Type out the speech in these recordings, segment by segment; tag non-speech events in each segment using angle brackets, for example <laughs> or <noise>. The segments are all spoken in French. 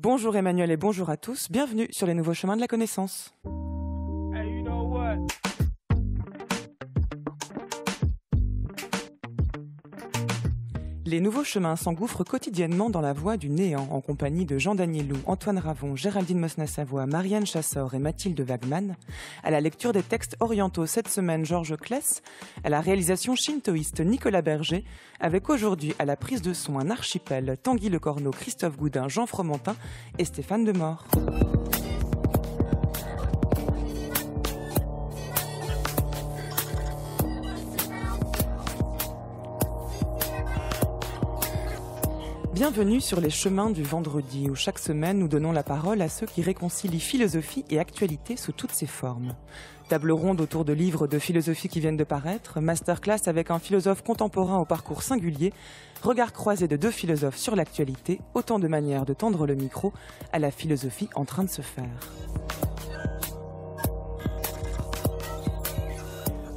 Bonjour Emmanuel et bonjour à tous, bienvenue sur les nouveaux chemins de la connaissance. Les nouveaux chemins s'engouffrent quotidiennement dans la voie du néant en compagnie de Jean daniel Lou, Antoine Ravon, Géraldine Mosna-Savoie, Marianne Chassor et Mathilde Wagman. À la lecture des textes orientaux cette semaine, Georges Kless. À la réalisation shintoïste, Nicolas Berger. Avec aujourd'hui à la prise de son un archipel, Tanguy Lecorneau, Christophe Goudin, Jean Fromentin et Stéphane Demort. Bienvenue sur les chemins du vendredi où chaque semaine nous donnons la parole à ceux qui réconcilient philosophie et actualité sous toutes ses formes. Table ronde autour de livres de philosophie qui viennent de paraître, masterclass avec un philosophe contemporain au parcours singulier, regard croisé de deux philosophes sur l'actualité, autant de manières de tendre le micro à la philosophie en train de se faire.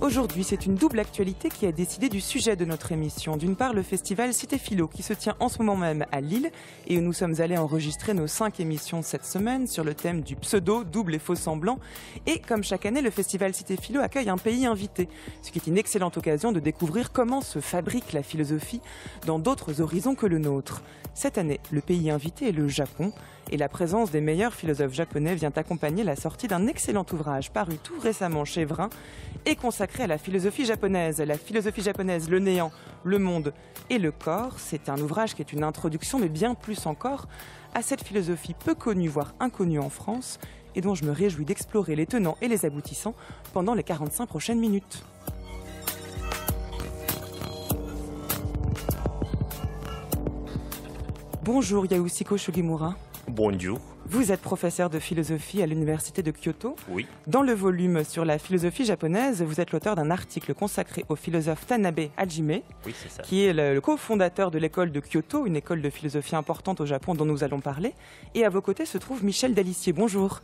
Aujourd'hui, c'est une double actualité qui a décidé du sujet de notre émission. D'une part, le festival Cité Philo, qui se tient en ce moment même à Lille, et où nous sommes allés enregistrer nos cinq émissions cette semaine sur le thème du pseudo, double et faux semblant. Et comme chaque année, le festival Cité Philo accueille un pays invité, ce qui est une excellente occasion de découvrir comment se fabrique la philosophie dans d'autres horizons que le nôtre. Cette année, le pays invité est le Japon et la présence des meilleurs philosophes japonais vient accompagner la sortie d'un excellent ouvrage paru tout récemment chez Vrin et consacré à la philosophie japonaise. La philosophie japonaise, le néant, le monde et le corps, c'est un ouvrage qui est une introduction, mais bien plus encore, à cette philosophie peu connue, voire inconnue en France, et dont je me réjouis d'explorer les tenants et les aboutissants pendant les 45 prochaines minutes. Bonjour Yausiko Shugimura. Bonjour. Vous êtes professeur de philosophie à l'université de Kyoto. Oui. Dans le volume sur la philosophie japonaise, vous êtes l'auteur d'un article consacré au philosophe Tanabe Hajime, oui, c'est ça. qui est le, cofondateur de l'école de Kyoto, une école de philosophie importante au Japon dont nous allons parler. Et à vos côtés se trouve Michel Dalissier. Bonjour.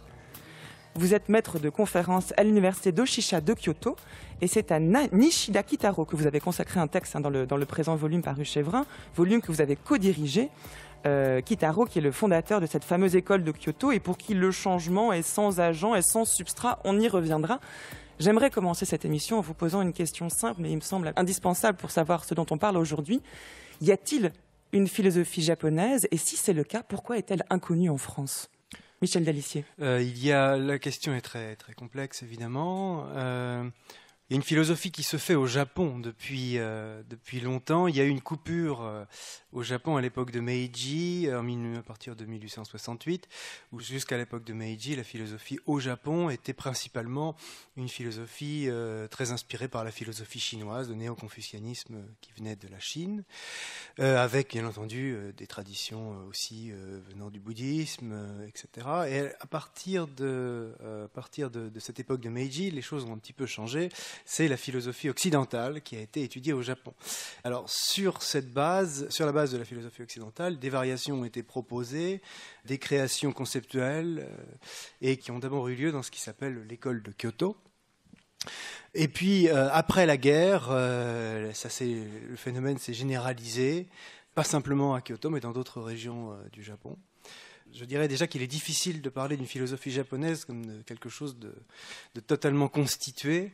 Vous êtes maître de conférence à l'université d'Oshisha de Kyoto et c'est à Nishida Kitaro que vous avez consacré un texte hein, dans, le, dans le présent volume paru chez Vrin, volume que vous avez co-dirigé. Euh, Kitaro, qui est le fondateur de cette fameuse école de Kyoto et pour qui le changement est sans agent et sans substrat. On y reviendra. J'aimerais commencer cette émission en vous posant une question simple, mais il me semble indispensable pour savoir ce dont on parle aujourd'hui. Y a-t-il une philosophie japonaise Et si c'est le cas, pourquoi est-elle inconnue en France Michel Dalissier. Euh, il y a, la question est très, très complexe, évidemment. Euh, il y a une philosophie qui se fait au Japon depuis, euh, depuis longtemps. Il y a eu une coupure euh, au Japon à l'époque de Meiji, à partir de 1868, où jusqu'à l'époque de Meiji, la philosophie au Japon était principalement une philosophie euh, très inspirée par la philosophie chinoise, le néo-confucianisme qui venait de la Chine, avec bien entendu des traditions aussi venant du bouddhisme, etc. Et à partir, de, partir de cette époque de Meiji, les choses ont un petit peu changé c'est la philosophie occidentale qui a été étudiée au Japon. Alors sur cette base, sur la base de la philosophie occidentale, des variations ont été proposées, des créations conceptuelles, euh, et qui ont d'abord eu lieu dans ce qui s'appelle l'école de Kyoto. Et puis euh, après la guerre, euh, le phénomène s'est généralisé, pas simplement à Kyoto, mais dans d'autres régions du Japon. Je dirais déjà qu'il est difficile de parler d'une philosophie japonaise comme de quelque chose de totalement constitué,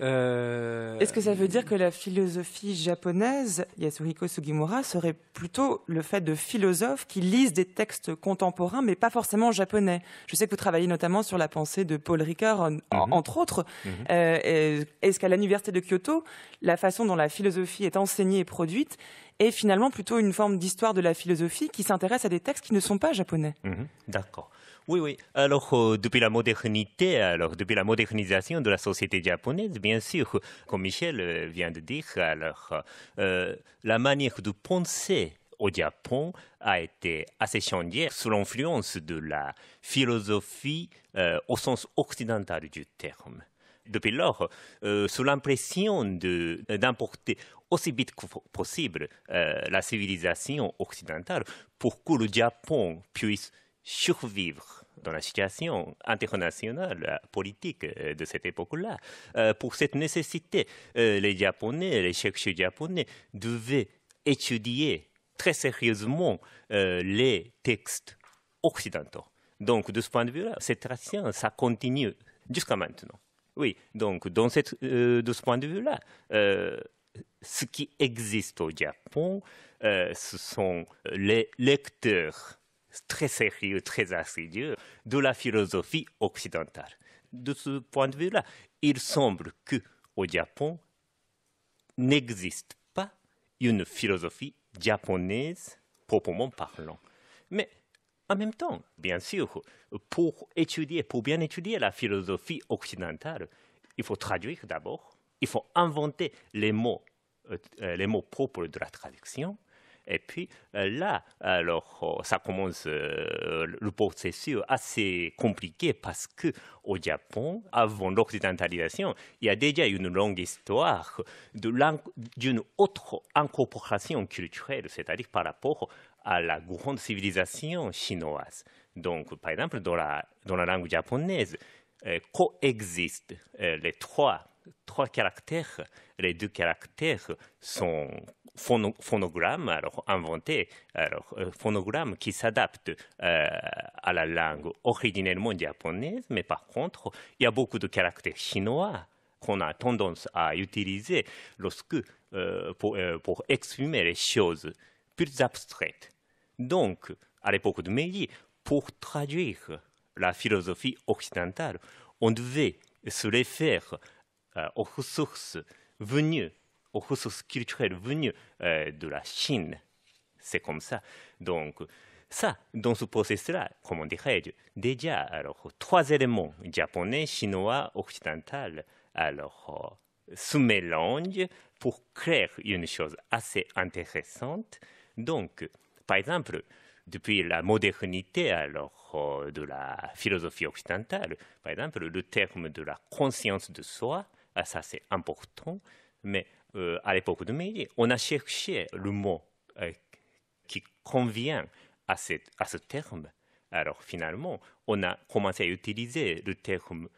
euh, est-ce que ça veut dire que la philosophie japonaise, Yasuhiko Sugimura, serait plutôt le fait de philosophes qui lisent des textes contemporains, mais pas forcément japonais Je sais que vous travaillez notamment sur la pensée de Paul Ricard, mm-hmm. entre autres. Mm-hmm. Euh, est-ce qu'à l'université de Kyoto, la façon dont la philosophie est enseignée et produite est finalement plutôt une forme d'histoire de la philosophie qui s'intéresse à des textes qui ne sont pas japonais mm-hmm. D'accord. Oui, oui. Alors, euh, depuis la modernité, alors depuis la modernisation de la société japonaise, bien sûr, comme Michel euh, vient de dire, euh, la manière de penser au Japon a été assez changée sous l'influence de la philosophie au sens occidental du terme. Depuis lors, sous l'impression d'importer aussi vite que possible la civilisation occidentale pour que le Japon puisse survivre dans la situation internationale euh, politique euh, de cette époque-là. Euh, pour cette nécessité, les Japonais, les chercheurs japonais devaient étudier très sérieusement les textes occidentaux. Donc, de ce point de vue-là, cette tradition, ça continue jusqu'à maintenant. Oui, donc, dans cette, de ce point de vue-là, ce qui existe au Japon, ce sont les lecteurs très sérieux, très assidu de la philosophie occidentale. De ce point de vue-là, il semble que au Japon n'existe pas une philosophie japonaise proprement parlant. Mais en même temps, bien sûr, pour étudier, pour bien étudier la philosophie occidentale, il faut traduire d'abord, il faut inventer les mots, euh, les mots propres de la traduction, et puis euh, là, alors, oh, ça commence euh, le processus assez compliqué parce que au Japon, avant l'occidentalisation, il y a déjà une longue histoire d'une autre incorporation culturelle, c'est-à-dire par rapport à la grande civilisation chinoise. Donc, par exemple, dans la, langue japonaise, euh, coexistent les trois, trois caractères. Les deux caractères sont phonogrammes phonogramme, alors inventé, alors euh, phonogramme qui s'adapte euh, à la langue originellement japonaise, mais par contre, il y a beaucoup de caractères chinois qu'on a tendance à utiliser euh, pour, pour exprimer les choses plus abstraites. Donc, à l'époque de Meiji, pour traduire la philosophie occidentale, on devait se référer aux ressources venues aux ressources culturelles venues euh, de la Chine. C'est comme ça. Donc, ça, dans ce processus-là, comment dirais-je, déjà, alors, trois éléments, japonais, chinois, occidental, alors, euh, se mélangent pour créer une chose assez intéressante. Donc, par exemple, depuis la modernité alors euh, de la philosophie occidentale, par exemple, le terme de la conscience de soi, ah, ça c'est important, mais euh, à l'époque de Meiji, on a cherché le mot euh, qui convient à, ce terme. Alors finalement, on a commencé à utiliser le terme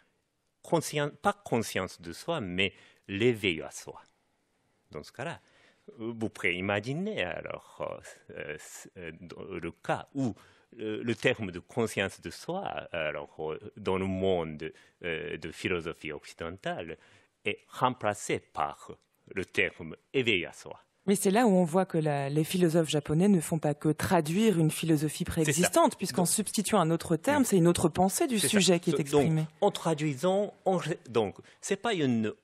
conscience, pas conscience de soi, mais l'éveil à soi. Dans ce cas-là, euh, vous pouvez imaginer alors le cas où le terme de conscience de soi, alors dans le monde de philosophie occidentale, est remplacé par le terme éveil à soi. Mais c'est là où on voit que les philosophes japonais ne font pas que traduire une philosophie préexistante, puisqu'en substituant un autre terme, mm. c'est une autre pensée du sujet qui est exprimée. en traduisant, donc c'est pas une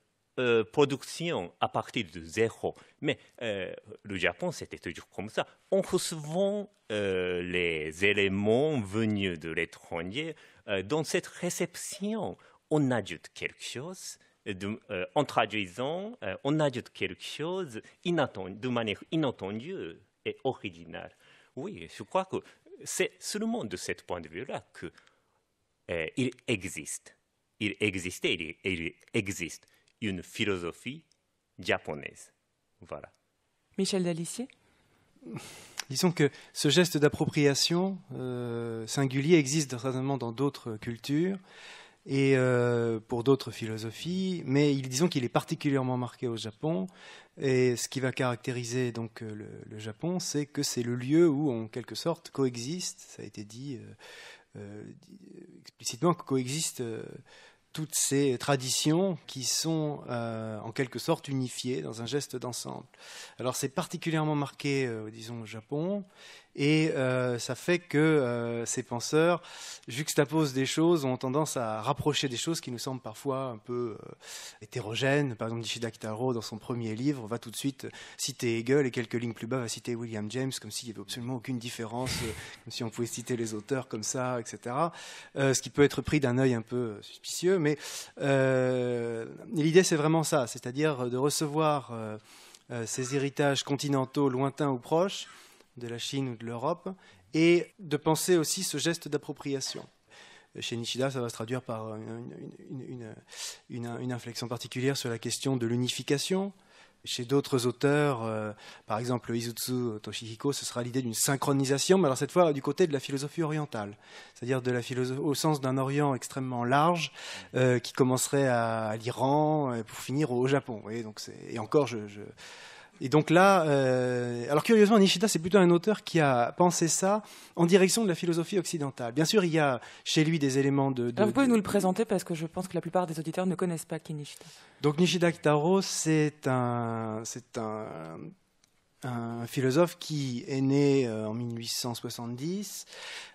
euh, production à partir de zéro, mais euh, le Japon c'était toujours comme ça. En recevant euh, les éléments venus de l'étranger, dans cette réception, on ajoute quelque chose euh, en traduisant, euh, on ajoute quelque chose de manière inattendue et originale. Oui, je crois que c'est seulement de ce point de vue-là qu'il euh, il existe. Il existait et il, existe une philosophie japonaise. Voilà. Michel Dalissier Disons que ce geste d'appropriation singulier existe certainement dans d'autres cultures et euh, pour d'autres philosophies, mais disons qu'il est particulièrement marqué au Japon. Et ce qui va caractériser donc euh, le, Japon, c'est que c'est le lieu où, en quelque sorte, coexistent, ça a été dit explicitement euh, explicitement, coexistent toutes ces traditions qui sont en quelque sorte unifiées dans un geste d'ensemble. Alors c'est particulièrement marqué, disons, au Japon, et euh, ça fait que euh, ces penseurs juxtaposent des choses, ont tendance à rapprocher des choses qui nous semblent parfois un peu euh, hétérogènes. Par exemple, Nishida Kitaro, dans son premier livre, va tout de suite citer Hegel et quelques lignes plus bas va citer William James, comme s'il n'y avait absolument aucune différence, comme si on pouvait citer les auteurs comme ça, etc. ce qui peut être pris d'un œil un peu suspicieux, mais l'idée c'est vraiment ça, c'est-à-dire de recevoir ces héritages continentaux lointains ou proches de la Chine ou de l'Europe, et de penser aussi ce geste d'appropriation. Chez Nishida, ça va se traduire par une, une, une, inflexion particulière sur la question de l'unification. Chez d'autres auteurs, euh, par exemple Izutsu Toshihiko, ce sera l'idée d'une synchronisation, mais alors cette fois du côté de la philosophie orientale, c'est-à-dire au sens d'un Orient extrêmement large euh, qui commencerait à, l'Iran euh, pour finir au Japon. Vous donc et encore, je et donc là, euh, alors curieusement, Nishida, c'est plutôt un auteur qui a pensé ça en direction de la philosophie occidentale. Bien sûr, il y a chez lui des éléments de. alors ah, vous pouvez nous le présenter parce que je pense que la plupart des auditeurs ne connaissent pas Nishida. Donc Nishida Kitaro, c'est un, c'est un, un philosophe qui est né euh, en 1870,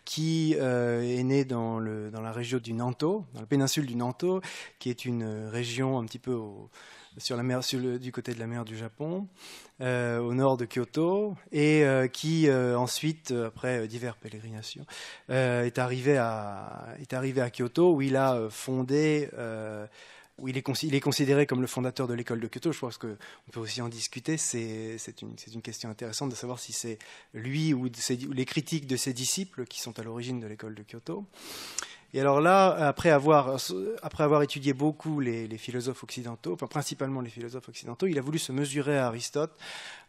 qui euh, est né dans, le, dans la région du Nanto, dans la péninsule du Nanto, qui est une région un petit peu au sur la mer, du côté de la mer du Japon, euh, au nord de Kyoto, et euh, qui euh, ensuite, après divers pèlerinages est arrivé à est arrivé à Kyoto où il a fondé. où il est, il est, considéré comme le fondateur de l'école de Kyoto. Je pense qu'on peut aussi en discuter. C'est une, une, question intéressante de savoir si c'est lui ou, les critiques de ses disciples qui sont à l'origine de l'école de Kyoto. Et alors là, après avoir, étudié beaucoup les, philosophes occidentaux, enfin principalement les philosophes occidentaux, il a voulu se mesurer à Aristote,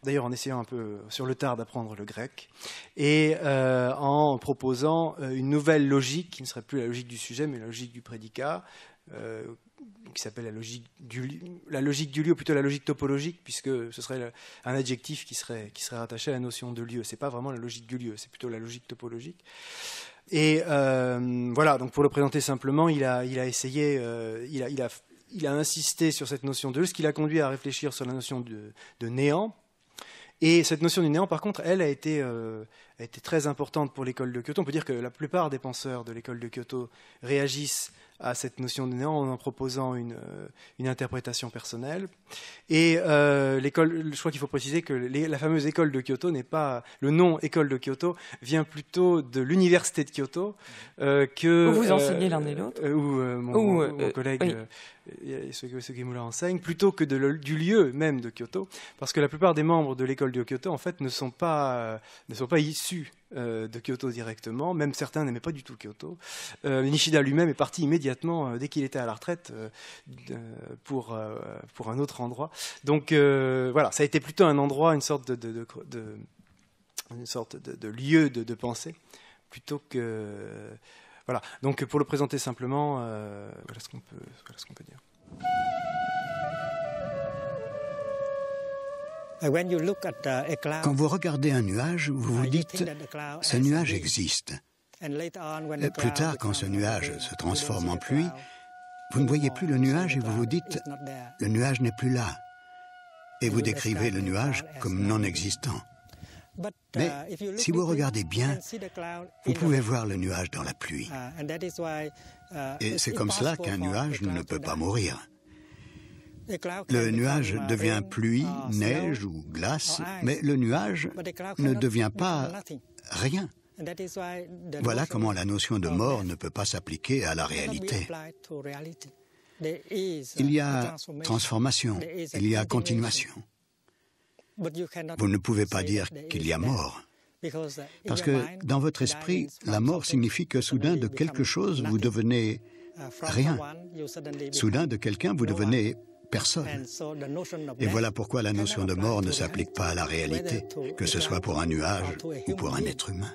d'ailleurs en essayant un peu sur le tard d'apprendre le grec, et euh, en proposant euh, une nouvelle logique, qui ne serait plus la logique du sujet, mais la logique du prédicat, euh, qui s'appelle la logique du la logique du lieu, ou plutôt la logique topologique, puisque ce serait un adjectif qui serait, qui rattaché à la notion de lieu. Ce n'est pas vraiment la logique du lieu, c'est plutôt la logique topologique. Et euh, voilà, donc pour le présenter simplement, il a, essayé, euh, il, a, insisté sur cette notion de ce qui l'a conduit à réfléchir sur la notion de, néant. Et cette notion du néant, par contre, elle a été, euh, a été très importante pour l'école de Kyoto. On peut dire que la plupart des penseurs de l'école de Kyoto réagissent à cette notion de néant en en proposant une, euh, une interprétation personnelle. Et euh, l'école, je crois qu'il faut préciser que la fameuse école de Kyoto n'est pas le nom école de Kyoto vient plutôt de l'université de Kyoto euh, que vous euh, enseignez l'un et l'autre ou mon, collègue ce que enseigne, plutôt que du lieu même de Kyoto, parce que la plupart des membres de l'école de Kyoto, en fait, ne sont pas, euh, ne sont pas issus euh, de Kyoto directement, même certains n'aimaient pas du tout Kyoto. Euh, Nishida lui-même est parti immédiatement, dès qu'il était à la retraite, pour, pour un autre endroit. Donc voilà, ça a été plutôt un endroit, une sorte de, de, de une sorte de, lieu de, pensée, plutôt que voilà, donc pour le présenter simplement, euh, voilà ce qu'on peut, dire. Quand vous regardez un nuage, vous vous dites, ce nuage existe. Plus tard, quand ce nuage se transforme en pluie, vous ne voyez plus le nuage et vous vous dites, le nuage n'est plus là. Et vous décrivez le nuage comme non existant. Uh, mais si vous regardez bien, vous pouvez voir le nuage dans la pluie. Uh, uh, Et c'est comme cela qu'un nuage ne peut pas mourir. Le nuage devient pluie, neige ou glace, mais le nuage ne devient pas rien. Voilà comment la notion de mort ne peut pas s'appliquer à la réalité. Il y a transformation, il y a continuation. Vous ne pouvez pas dire qu'il y a mort. Parce que dans votre esprit, la mort signifie que soudain de quelque chose, vous devenez uh, rien. Soudain de quelqu'un, vous devenez personne. Et voilà pourquoi la notion de mort ne s'applique pas à la réalité, que ce soit pour un nuage ou pour un être humain.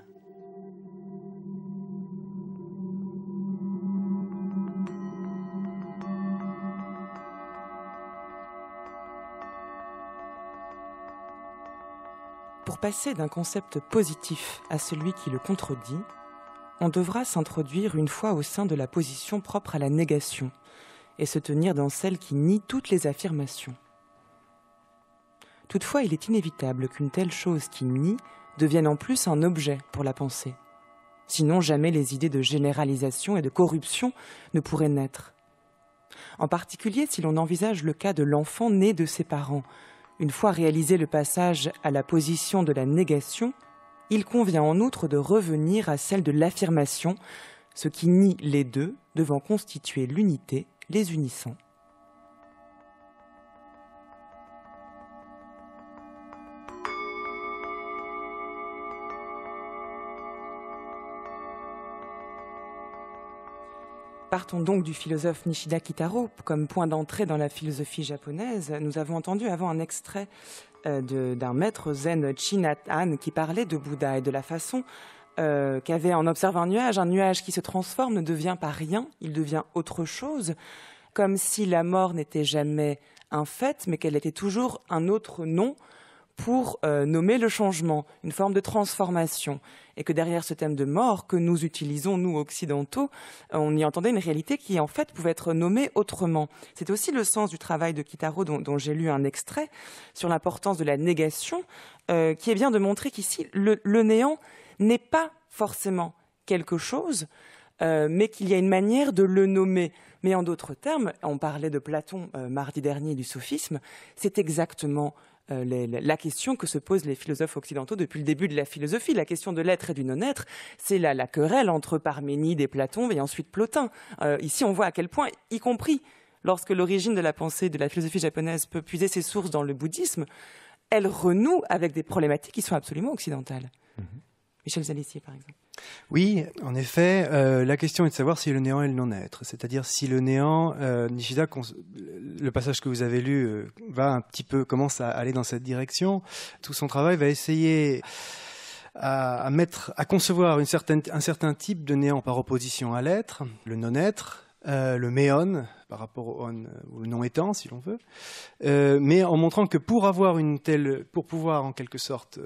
Pour passer d'un concept positif à celui qui le contredit, on devra s'introduire une fois au sein de la position propre à la négation et se tenir dans celle qui nie toutes les affirmations. Toutefois, il est inévitable qu'une telle chose qui nie devienne en plus un objet pour la pensée. Sinon, jamais les idées de généralisation et de corruption ne pourraient naître. En particulier si l'on envisage le cas de l'enfant né de ses parents, une fois réalisé le passage à la position de la négation, il convient en outre de revenir à celle de l'affirmation, ce qui nie les deux devant constituer l'unité les unissant. Partons donc du philosophe Nishida Kitaro comme point d'entrée dans la philosophie japonaise. Nous avons entendu avant un extrait euh, d'un maître zen Chinatan qui parlait de Bouddha et de la façon euh, qu'avait en observant un nuage, un nuage qui se transforme ne devient pas rien, il devient autre chose, comme si la mort n'était jamais un fait, mais qu'elle était toujours un autre nom pour euh, nommer le changement, une forme de transformation, et que derrière ce thème de mort que nous utilisons, nous occidentaux, on y entendait une réalité qui en fait pouvait être nommée autrement. C'est aussi le sens du travail de Kitaro dont, j'ai lu un extrait sur l'importance de la négation, euh, qui est bien de montrer qu'ici, le, néant n'est pas forcément quelque chose, euh, mais qu'il y a une manière de le nommer. Mais en d'autres termes, on parlait de Platon mardi dernier du sophisme, c'est exactement euh, la question que se posent les philosophes occidentaux depuis le début de la philosophie. La question de l'être et du non-être, c'est la, querelle entre Parménide et Platon et ensuite Plotin. Euh, ici, on voit à quel point, y compris lorsque l'origine de la pensée de la philosophie japonaise peut puiser ses sources dans le bouddhisme, elle renoue avec des problématiques qui sont absolument occidentales. Mhm. Michel Zalessier, par exemple. Oui, en effet, euh, la question est de savoir si le néant est le non-être. C'est-à-dire si le néant, euh, Nishida, le passage que vous avez lu euh, va un petit peu, commence à aller dans cette direction. Tout son travail va essayer à, mettre, à concevoir un certain type de néant par opposition à l'être, le non-être, euh, le méon, par rapport au euh, ou non étant, si l'on veut, euh, mais en montrant que pour avoir une telle, pour pouvoir en quelque sorte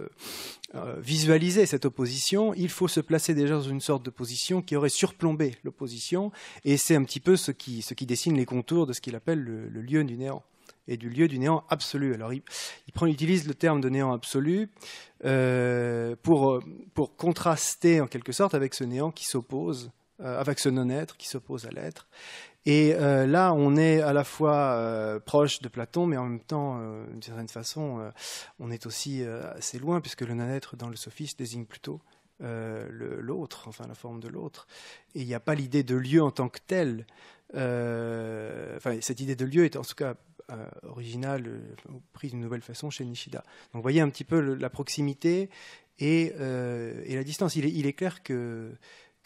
visualiser cette opposition, il faut se placer déjà dans une sorte de position qui aurait surplombé l'opposition, et c'est un petit peu ce qui, ce qui dessine les contours de ce qu'il appelle le, lieu du néant et du lieu du néant absolu. Alors il, il, prend, utilise le terme de néant absolu pour, pour contraster en quelque sorte avec ce néant qui s'oppose euh, avec ce non-être qui s'oppose à l'être. Et euh, là, on est à la fois euh, proche de Platon, mais en même temps, d'une certaine façon, on est aussi assez loin, puisque le non-être dans le sophiste désigne plutôt l'autre, enfin la forme de l'autre. Et il n'y a pas l'idée de lieu en tant que tel. enfin, cette idée de lieu est en tout cas originale, prise d'une nouvelle façon chez Nishida. Donc vous voyez un petit peu la proximité et, la distance. il est clair que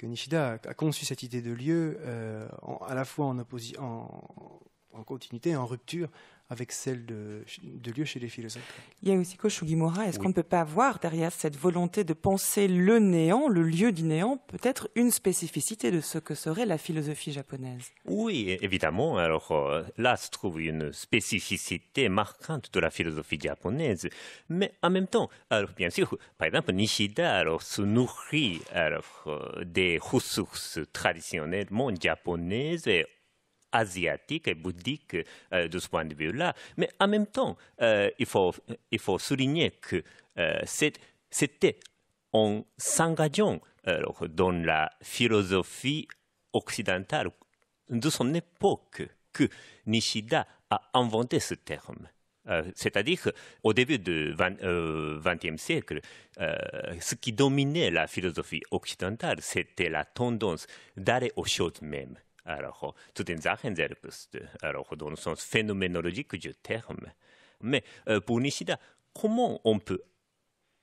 Nishida a, conçu cette idée de lieu euh, à la fois en, en continuité en rupture avec celle de, de lieu chez les philosophes. Yaousiko Shugimura, est-ce qu'on ne peut pas voir derrière cette volonté de penser le néant, le lieu du néant, peut-être une spécificité de ce que serait la philosophie japonaise Oui, évidemment. Alors euh, là se trouve une spécificité marquante de la philosophie japonaise. Mais en même temps, alors bien sûr, par exemple, Nishida alors, se nourrit euh, des ressources traditionnellement japonaises et asiatique et bouddhique euh, de ce point de vue-là. Mais en même temps, euh, il, faut, souligner que euh, c'était en s'engageant dans la philosophie occidentale de son époque que Nishida a inventé ce terme. C'est-à-dire, qu'au début du XXe siècle, ce qui dominait la philosophie occidentale, c'était la tendance d'aller aux choses mêmes. Alors, est les alors dans le sens phénoménologique du terme. Mais euh, pour Nishida, comment on peut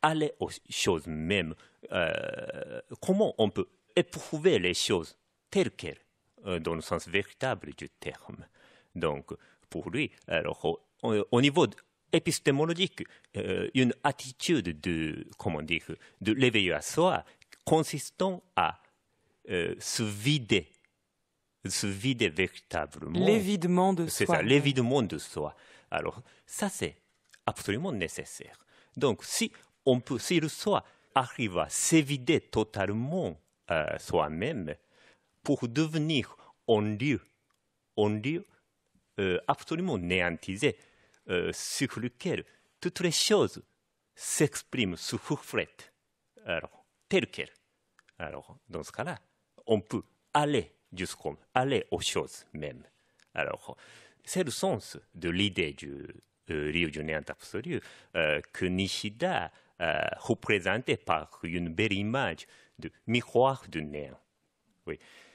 aller aux choses mêmes euh, Comment on peut éprouver les choses telles qu'elles, euh, dans le sens véritable du terme Donc, pour lui, alors, au, au niveau épistémologique, une attitude de, comment dire, de l'éveil à soi consistant à se vider se vider véritablement. L'évidement de soi. C'est ça, l'évidement de soi. Alors, ça, c'est absolument nécessaire. Donc, si on peut, si le soi arrive à s'évider totalement euh, soi-même pour devenir un lieu, absolument néantisé euh, sur lequel toutes les choses s'expriment sous reflète, alors, tel Alors, dans ce cas-là, on peut aller jusqu'à aller aux choses mêmes. Alors, c'est le sens de l'idée du euh, du néant absolu euh, que Nishida euh, représentait par une belle image de miroir du néant.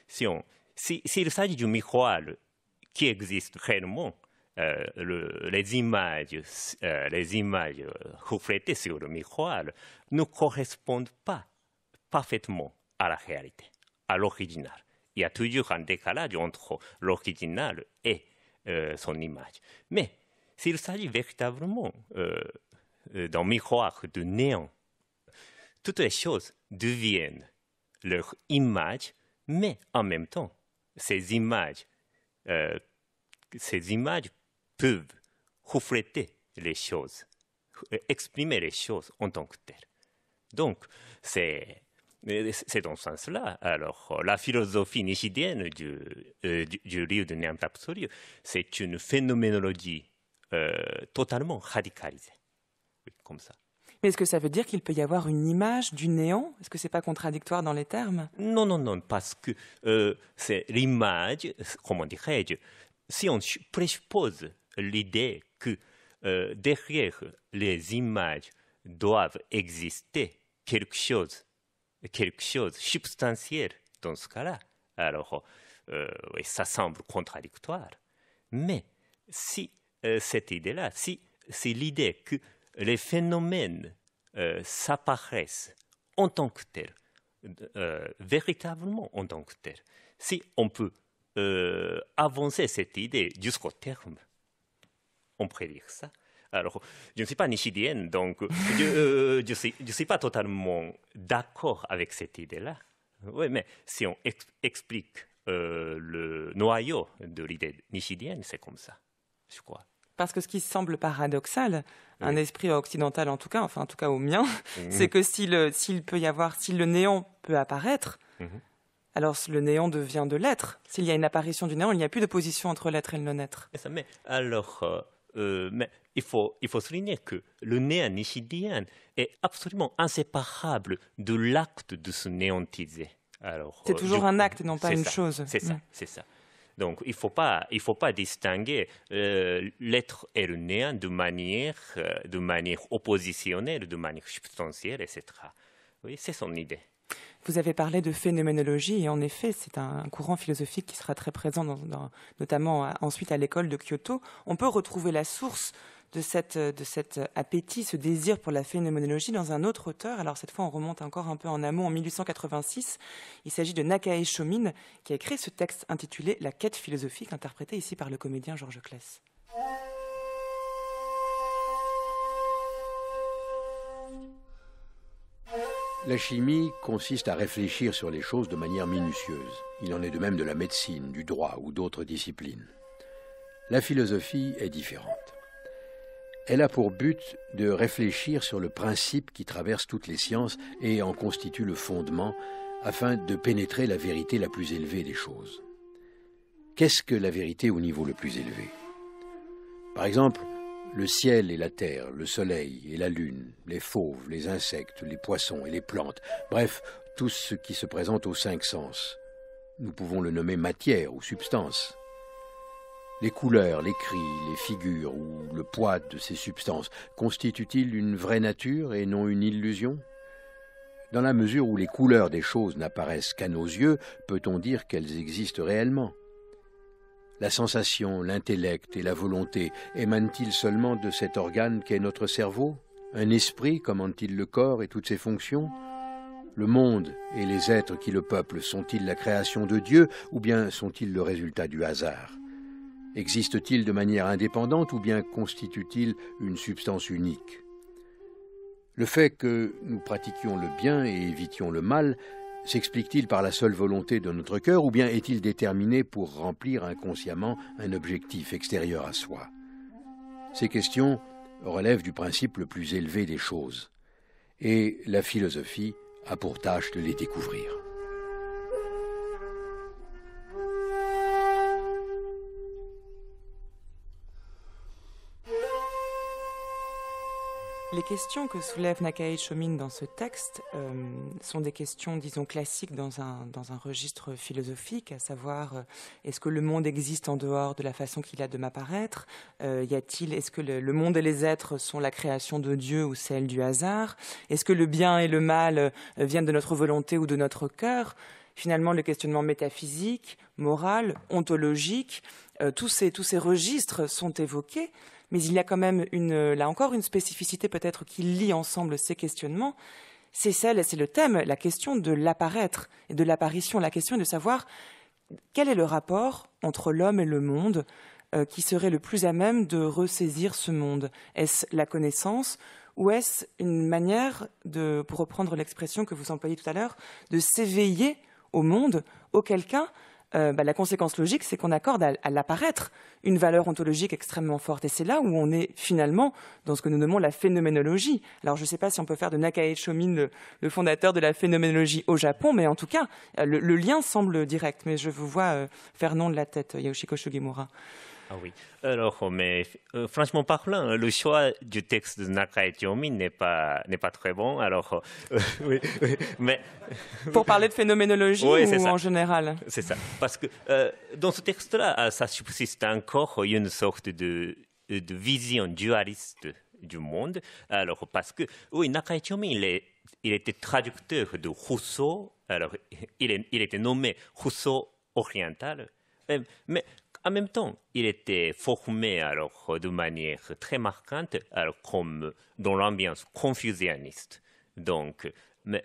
Si on, s'il s'agit du miroir qui existe réellement, euh, les images, euh, les images reflétées sur le miroir ne correspondent pas parfaitement à la réalité, à l'original il y a toujours un décalage entre l'original et son image. Mais s'il s'agit véritablement euh, euh d'un miroir de néant, toutes les choses deviennent leur image, mais en même temps, ces images, euh, ces images peuvent refléter les choses, exprimer les choses en tant que telles. Donc, c'est c'est dans ce sens-là. Alors, euh, la philosophie nichidienne du, livre euh, de Néant Absolu, c'est une phénoménologie euh, totalement radicalisée. comme ça. Mais est-ce que ça veut dire qu'il peut y avoir une image du néant Est-ce que ce n'est pas contradictoire dans les termes Non, non, non, parce que c'est l'image, comment dirais-je, si on présuppose l'idée que derrière les images doivent exister quelque chose quelque chose de substantiel dans ce cas-là, alors euh, ça semble contradictoire. Mais si euh, cette idée-là, si c'est l'idée que les phénomènes euh, s'apparaissent en tant que tels, euh, véritablement en tant que tels, si on peut avancer cette idée jusqu'au terme, on prédire ça, alors, je ne suis pas nichidienne, donc je ne euh, je suis, je suis, pas totalement d'accord avec cette idée-là. Oui, mais si on explique euh, le noyau de l'idée nichidienne, c'est comme ça, je crois. Parce que ce qui semble paradoxal, un esprit occidental en tout cas, enfin en tout cas au mien, mhm. c'est que s'il peut y avoir, si le néant peut apparaître, mhm. Alors le néant devient de l'être. S'il y a une apparition du néant, il n'y a plus de position entre l'être et le non-être. Mais alors, euh, euh, mais il faut, il faut souligner que le néant nichidien est absolument inséparable de l'acte de se néantiser. C'est euh, toujours un acte, non pas une chose. C'est ça, mm. c'est ça. Donc, il ne faut, pas, faut pas distinguer euh, l'être et le néant de manière, de manière oppositionnelle, de manière substantielle, etc. Oui, c'est son idée. Vous avez parlé de phénoménologie et en effet, c'est un courant philosophique qui sera très présent, dans, notamment ensuite à l'école de Kyoto. On peut retrouver la source de, cette, de cet appétit, ce désir pour la phénoménologie dans un autre auteur. Alors cette fois, on remonte encore un peu en amont, en 1886. Il s'agit de Nakae Shomin, qui a écrit ce texte intitulé La quête philosophique, interprété ici par le comédien Georges Kless. La chimie consiste à réfléchir sur les choses de manière minutieuse. Il en est de même de la médecine, du droit ou d'autres disciplines. La philosophie est différente. Elle a pour but de réfléchir sur le principe qui traverse toutes les sciences et en constitue le fondement afin de pénétrer la vérité la plus élevée des choses. Qu'est-ce que la vérité au niveau le plus élevé Par exemple, le ciel et la terre, le soleil et la lune, les fauves, les insectes, les poissons et les plantes, bref, tout ce qui se présente aux cinq sens. Nous pouvons le nommer matière ou substance. Les couleurs, les cris, les figures ou le poids de ces substances constituent-ils une vraie nature et non une illusion Dans la mesure où les couleurs des choses n'apparaissent qu'à nos yeux, peut-on dire qu'elles existent réellement la sensation, l'intellect et la volonté émanent-ils seulement de cet organe qu'est notre cerveau Un esprit commande-t-il le corps et toutes ses fonctions Le monde et les êtres qui le peuplent sont-ils la création de Dieu ou bien sont-ils le résultat du hasard Existe-t-il de manière indépendante ou bien constitue-t-il une substance unique Le fait que nous pratiquions le bien et évitions le mal S'explique-t-il par la seule volonté de notre cœur ou bien est-il déterminé pour remplir inconsciemment un objectif extérieur à soi Ces questions relèvent du principe le plus élevé des choses, et la philosophie a pour tâche de les découvrir. Les questions que soulève Nakae Chomin dans ce texte euh, sont des questions, disons, classiques dans un, registre philosophique, à savoir euh, est-ce que le monde existe en dehors de la façon qu'il a de m'apparaître euh, Y a-t-il, est-ce que le, monde et les êtres sont la création de Dieu ou celle du hasard Est-ce que le bien et le mal viennent de notre volonté ou de notre cœur Finalement, le questionnement métaphysique, moral, ontologique, tous ces registres sont évoqués mais il y a quand même là encore une spécificité peut-être qui lie ensemble ces questionnements. C'est celle, c'est le thème, la question de l'apparaître et de l'apparition. La question de savoir quel est le rapport entre l'homme et le monde euh, qui serait le plus à même de ressaisir ce monde. Est-ce la connaissance ou est-ce une manière de, pour reprendre l'expression que vous employez tout à l'heure, de s'éveiller au monde, au quelqu'un euh, bah, la conséquence logique, c'est qu'on accorde à, à l'apparaître une valeur ontologique extrêmement forte. Et c'est là où on est finalement dans ce que nous nommons la phénoménologie. Alors je ne sais pas si on peut faire de Nakae Shomin le, fondateur de la phénoménologie au Japon, mais en tout cas, euh, le, lien semble direct. Mais je vous vois euh, faire nom de la tête, Yoshiko Shugimura ah oui. Alors, euh, mais euh, franchement parlant, euh, le choix du texte de Naka et n'est pas, n'est pas très bon. Alors, <laughs> oui, mais... <laughs> Pour parler de phénoménologie ou en général C'est ça. Parce que dans ce texte-là, ah, ça subsiste encore une sorte de, de vision dualiste du monde. Alors, parce que, oui, Nakai il, était traducteur de Rousseau. Alors, il, est, il était nommé Rousseau oriental. Mais en même temps, il était formé alors de manière très marquante, comme dans l'ambiance confucianiste. Donc, euh,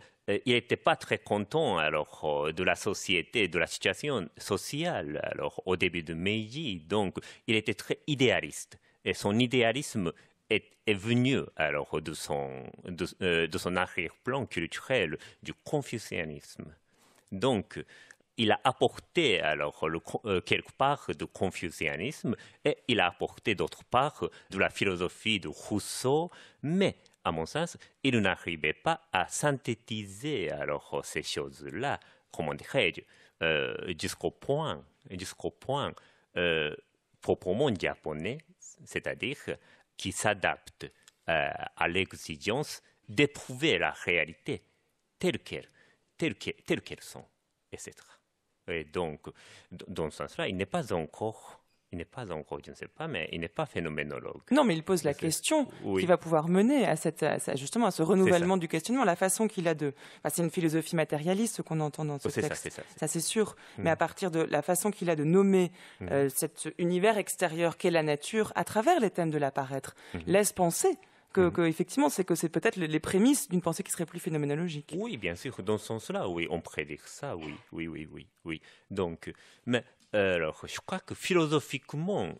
il n'était pas très content alors euh, de la société, de la situation sociale alors au début de Meiji. Donc, il était très idéaliste et son idéalisme est, venu alors de son, euh, de son arrière-plan culturel du confucianisme. Donc, il a apporté alors euh, quelque part du confucianisme et il a apporté d'autre part de la philosophie de Rousseau, mais à mon sens, il n'arrivait pas à synthétiser alors ces choses-là, comment euh, jusqu'au point, jusqu'au point euh, proprement japonais, c'est-à-dire qui s'adapte à l'exigence d'éprouver la réalité telle qu'elle, telle qu'elle, telle qu'elle sont, etc. Et donc, dans ce sens-là, il n'est pas encore n'est encore, je ne sais pas, mais il n'est pas phénoménologue. Non, mais il pose la question qui va pouvoir mener à, justement à ce renouvellement du questionnement, la façon qu'il a de. c'est une philosophie matérialiste ce qu'on entend dans ce texte. Ça, c'est sûr. Mais mm. à partir de la façon qu'il a de nommer mm. euh, cet univers extérieur qu'est la nature à travers les thèmes de l'apparaître, mm-hmm. laisse penser Mhm. que, effectivement, c'est que c'est peut-être les, prémices d'une pensée qui serait plus phénoménologique. Oui, bien sûr, dans ce sens-là, oui, on prédit ça, oui, oui, oui, oui, oui. Donc, mais alors, je crois que philosophiquement,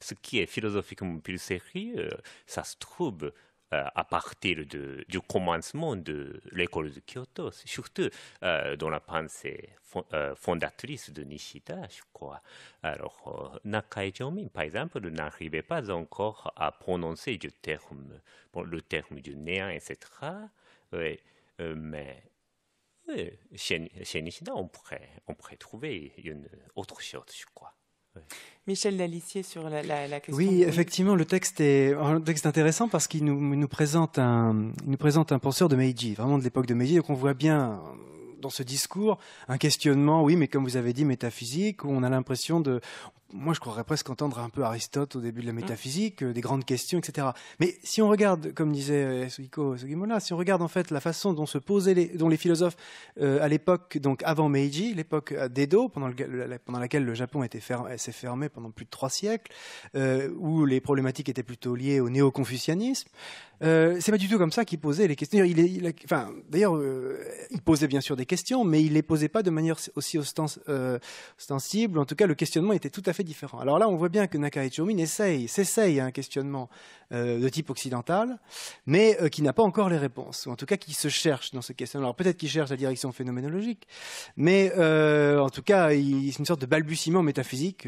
ce qui est philosophiquement plus sérieux, ça se trouve euh, à partir du commencement de l'école de Kyoto, surtout euh, dans la pensée euh, fondatrice de Nishida, je crois. Alors, Nakai Jomin, par exemple, n'arrivait pas encore à prononcer du terme, le terme du néant, etc. mais chez, Nishida, on pourrait, on pourrait trouver une autre chose, je crois. Michel Lalissier sur la, question. Oui, effectivement, le texte est un texte intéressant parce qu'il nous, présente un, nous présente un penseur de Meiji, vraiment de l'époque de Meiji, donc on voit bien dans ce discours un questionnement, oui, mais comme vous avez dit, métaphysique, où on a l'impression de, moi, je croirais presque entendre un peu Aristote au début de la mm. métaphysique, euh, des grandes questions, etc. Mais si on regarde, comme disait euh, Suiko Sugimola, si on regarde en fait la façon dont se posaient les, dont les philosophes euh, à l'époque, donc avant Meiji, l'époque d'Edo, pendant, pendant, laquelle le Japon s'est fermé, pendant plus de trois siècles, où les problématiques étaient plutôt liées au néo-confucianisme, c'est pas du tout comme ça qu'ils posaient les questions. Il, d'ailleurs, il posait bien sûr des questions, mais il les posait pas de manière aussi ostensible. En tout cas, le questionnement était tout à fait fait différent. Alors là, on voit bien que Nakai Chumin essaye, s'essaye à un questionnement euh, de type occidental, mais euh, qui n'a pas encore les réponses, ou en tout cas qui se cherche dans ce questionnement. Alors peut-être qu'il cherche la direction phénoménologique, mais euh, en tout cas, c'est une sorte de balbutiement métaphysique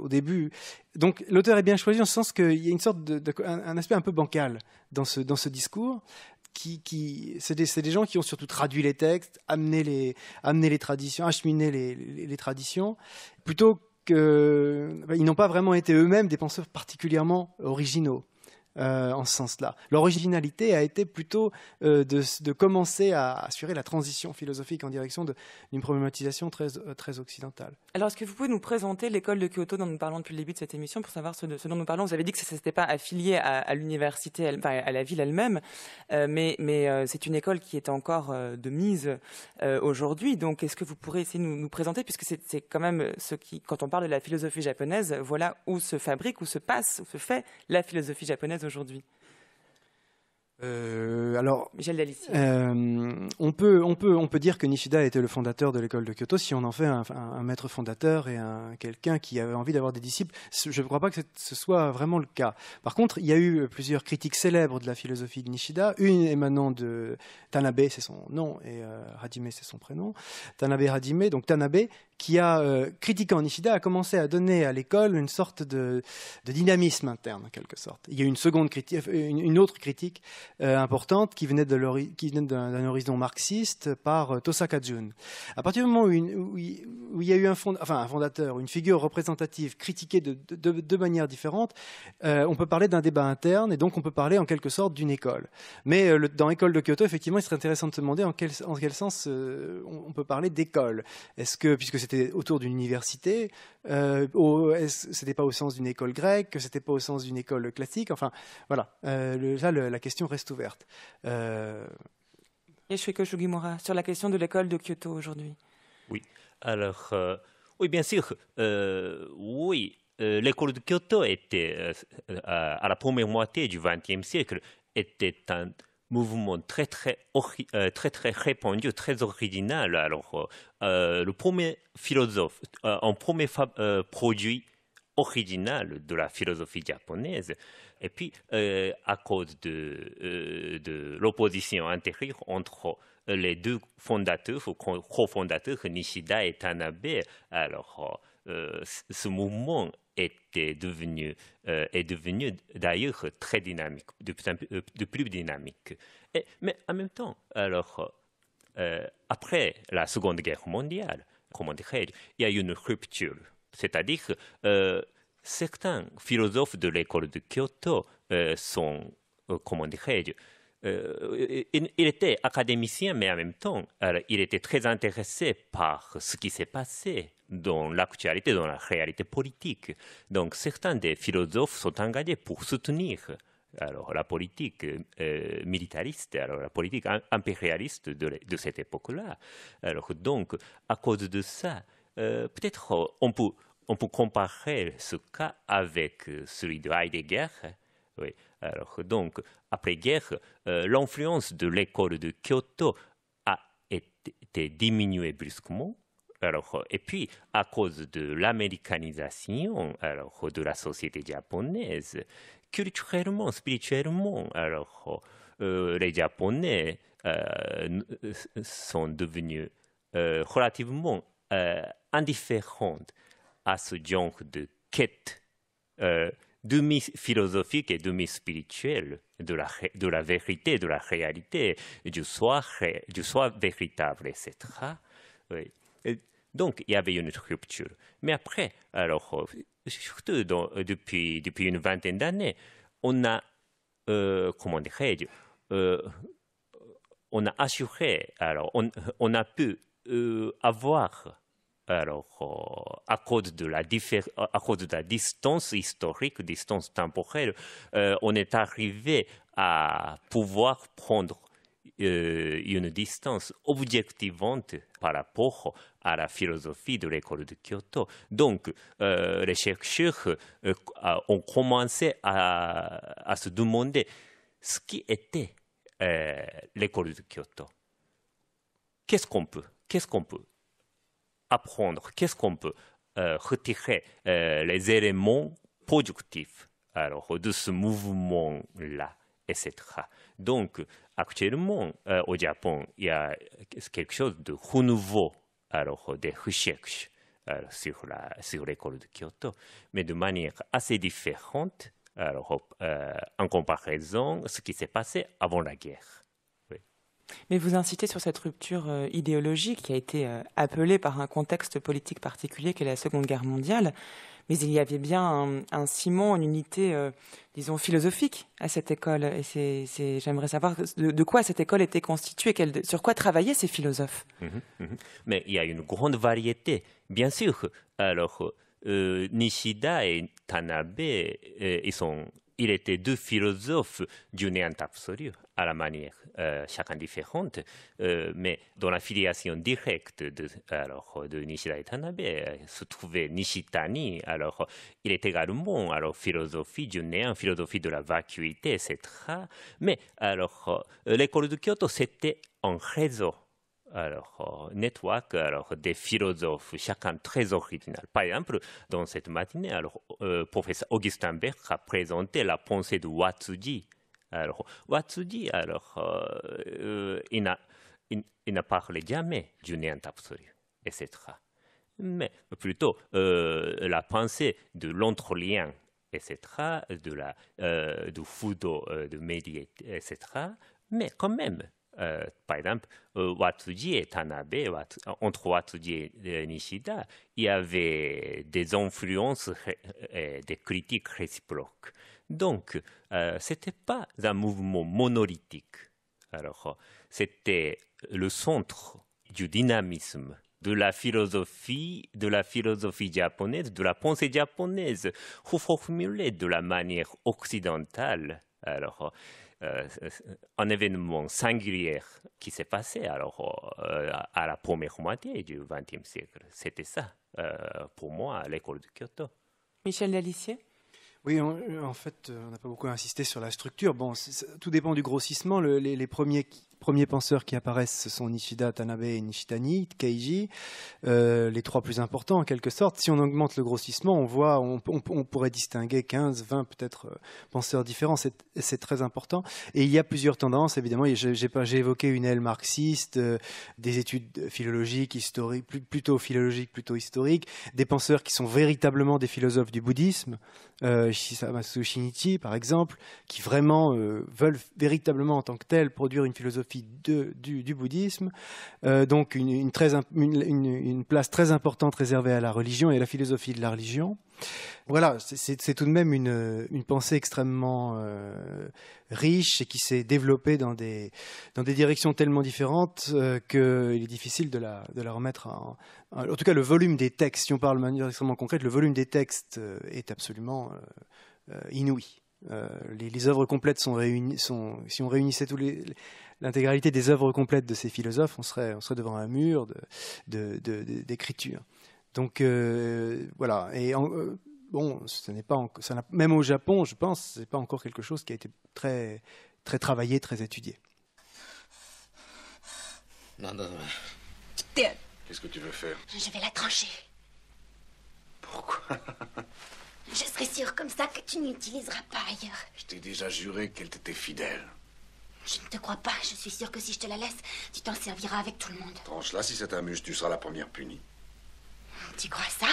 au début. Donc l'auteur est bien choisi en ce sens qu'il y a une sorte un, aspect un peu bancal dans ce, dans ce discours, qui, qui c'est des, gens qui ont surtout traduit les textes, amené les, amené les traditions, acheminé les, les, les traditions, plutôt bah, ils n'ont pas vraiment été eux-mêmes des penseurs particulièrement originaux. Euh, en ce sens-là. L'originalité a été plutôt euh, de, commencer à assurer la transition philosophique en direction d'une problématisation très, euh, très occidentale. Alors, est-ce que vous pouvez nous présenter l'école de Kyoto dont nous parlons depuis le début de cette émission pour savoir ce, dont nous parlons Vous avez dit que ce n'était pas affilié à, l'université, enfin, à la ville elle-même, mais, mais c'est une école qui est encore de mise aujourd'hui. Donc, est-ce que vous pourrez essayer de nous, nous présenter, puisque c'est quand même ce qui, quand on parle de la philosophie japonaise, voilà où se fabrique, où se passe, où se fait la philosophie japonaise aujourd'hui euh, alors, Michel euh, on, peut, on, peut, on peut dire que Nishida était le fondateur de l'école de Kyoto si on en fait un, maître fondateur et un, quelqu'un qui avait envie d'avoir des disciples. Je ne crois pas que ce soit vraiment le cas. Par contre, il y a eu plusieurs critiques célèbres de la philosophie de Nishida, une émanant de Tanabe, c'est son nom, et Radime, euh, c'est son prénom. Tanabe Radime, donc Tanabe, qui a, euh, critiqué critiquant Nishida, a commencé à donner à l'école une sorte de, dynamisme interne, en quelque sorte. Il y a eu une, seconde critique, euh, une, autre critique euh, importante qui venait d'un horizon marxiste par Tosakajun. Tosaka Jun. À partir du moment où, il y a eu un, enfin, un fondateur, une figure représentative critiquée de deux manières différentes, on peut parler d'un débat interne et donc on peut parler en quelque sorte d'une école. Mais dans l'école de Kyoto, effectivement, il serait intéressant de se demander en quel, sens on, peut parler d'école. Est-ce que, puisque c'était autour d'une université, euh, n'était pas au sens d'une école grecque, que c'était pas au sens d'une école classique. Enfin, voilà. Euh, là, la question reste ouverte. Euh... Yeshiko sur la question de l'école de Kyoto aujourd'hui. Oui. Alors, euh, oui, bien sûr. Euh, oui. L'école de Kyoto était, à la première moitié du XXe siècle, était un, mouvement très très, euh, très, très répandu, très original. Alors, euh, euh, le premier philosophe, en un premier produit original de la philosophie japonaise. Et puis, à cause de, l'opposition intérieure entre les deux fondateurs, co-fondateurs, Nishida et Tanabe, alors euh, ce mouvement devenu, euh, est devenu d'ailleurs très dynamique, de plus, en plus euh, dynamique. mais en même temps, alors, après la Seconde Guerre mondiale, il y a eu une rupture. C'est-à-dire, que certains philosophes de l'école de Kyoto sont, comment il, était académicien, mais en même temps, il était très intéressé par ce qui s'est passé dans l'actualité, dans la réalité politique. Donc certains des philosophes sont engagés pour soutenir alors, la politique euh, militariste, alors la politique impérialiste de, de cette époque-là. Alors donc, à cause de ça, euh, peut-être euh, on peut, on peut comparer ce cas avec celui de Heidegger. Oui. Alors donc, après-guerre, l'influence de l'école de Kyoto a été diminuée brusquement alors, et puis, à cause de l'américanisation alors, de la société japonaise, culturellement, spirituellement, alors, euh, les Japonais euh, sont devenus euh, relativement indifférents à ce genre de quête demi-philosophique et demi-spirituelle de la, vérité, de la réalité, du soi, du soi véritable, etc. Oui. Donc, il y avait une rupture. Mais après, alors, euh, surtout euh, depuis, depuis une vingtaine d'années, on a, euh, on a assuré, alors, on, a pu avoir, alors, à cause de la distance historique, distance temporelle, on est arrivé à pouvoir prendre euh, une distance objectivante par rapport à la philosophie de l'école de Kyoto. Donc, euh, les chercheurs euh, ont commencé à, à, se demander ce qui était l'école de Kyoto. Qu'est-ce qu'on peut, qu'est-ce qu'on peut apprendre, qu'est-ce qu'on peut retirer les éléments productifs alors, de ce mouvement-là, etc. Donc, actuellement au Japon, il y a quelque chose de renouveau alors, des recherches sur, l'école de Kyoto, mais de manière assez différente en comparaison ce qui s'est passé avant la guerre. Mais vous incitez sur cette rupture euh, idéologique qui a été euh, appelée par un contexte politique particulier qu'est la Seconde Guerre mondiale mais il y avait bien un, Simon, une unité, euh, disons, philosophique à cette école. Et j'aimerais savoir de, quoi cette école était constituée, sur quoi travaillaient ces philosophes. Mhm, mhm. Mais il y a une grande variété, bien sûr. Alors, euh, Nishida et Tanabe, euh, ils sont il était deux philosophes du néant absolu, à la manière euh, chacun différente, euh, mais dans la filiation directe de, alors, de Nishida Tanabe euh, se trouvait Nishitani. Alors, il est également alors, philosophie du néant, philosophie de la vacuité, etc. Mais alors, l'école de Kyoto, c'était un réseau alors, euh, network, alors des philosophes, chacun très original. Par exemple, dans cette matinée, alors, euh, professeur Augustin Berg a présenté la pensée de Watsuji. Alors, Watsuji, alors, euh, il n'a il, parlé jamais du néant absolu etc. Mais plutôt la pensée de l'entrelien, etc., de la, du fudo, de médié, etc. Mais quand même, euh, par exemple, euh, Watsuji et Tanabe, euh, entre Watsuji et Nishida, il y avait des influences, des critiques réciproques. Donc, ce n'était pas un mouvement monolithique. Alors, c'était le centre du dynamisme de la philosophie, de la philosophie japonaise, de la pensée japonaise, reformulée de la manière occidentale. Alors, euh, euh, un événement singulier qui s'est passé alors, euh, à la première moitié du XXe siècle. C'était ça, pour moi, à l'école de Kyoto. Michel Lalissier oui, en, fait, on n'a pas beaucoup insisté sur la structure. Bon, tout dépend du grossissement. les, les, premiers premiers penseurs qui apparaissent, ce sont Nishida, Tanabe et Nishitani, Keiji, euh, les trois plus importants en quelque sorte. Si on augmente le grossissement, on voit, on, pourrait distinguer 15, 20 peut-être euh, penseurs différents. C'est très important. Et il y a plusieurs tendances, évidemment. J'ai évoqué une aile marxiste, euh, des études philologiques, historiques, plutôt philologiques, plutôt historiques, des penseurs qui sont véritablement des philosophes du bouddhisme, euh, Shinichi par exemple, qui vraiment veulent véritablement en tant que tel produire une philosophie de, du, bouddhisme, euh, donc une, place très importante réservée à la religion et à la philosophie de la religion. Voilà, c'est tout de même une, pensée extrêmement euh, riche et qui s'est développée dans des, dans des directions tellement différentes euh, qu'il est difficile de la, de la remettre en, en... tout cas, le volume des textes, si on parle de manière extrêmement concrète, le volume des textes est absolument inouï. les, les, œuvres complètes sont réunies, sont, si on réunissait tous les, l'intégralité des œuvres complètes de ces philosophes, on serait, on serait devant un mur d'écriture. De, Donc euh, voilà. Et euh, bon, ce n'est pas ça même au Japon, je pense, n'est pas encore quelque chose qui a été très, très travaillé, très étudié. Non, non, Qu'est-ce que tu veux faire Je vais la trancher. Pourquoi Je serai sûre comme ça que tu n'utiliseras pas ailleurs. Je t'ai déjà juré qu'elle t'était fidèle. Je ne te crois pas. Je suis sûre que si je te la laisse, tu t'en serviras avec tout le monde. Tranche-la si ça t'amuse. Tu seras la première punie. Tu crois ça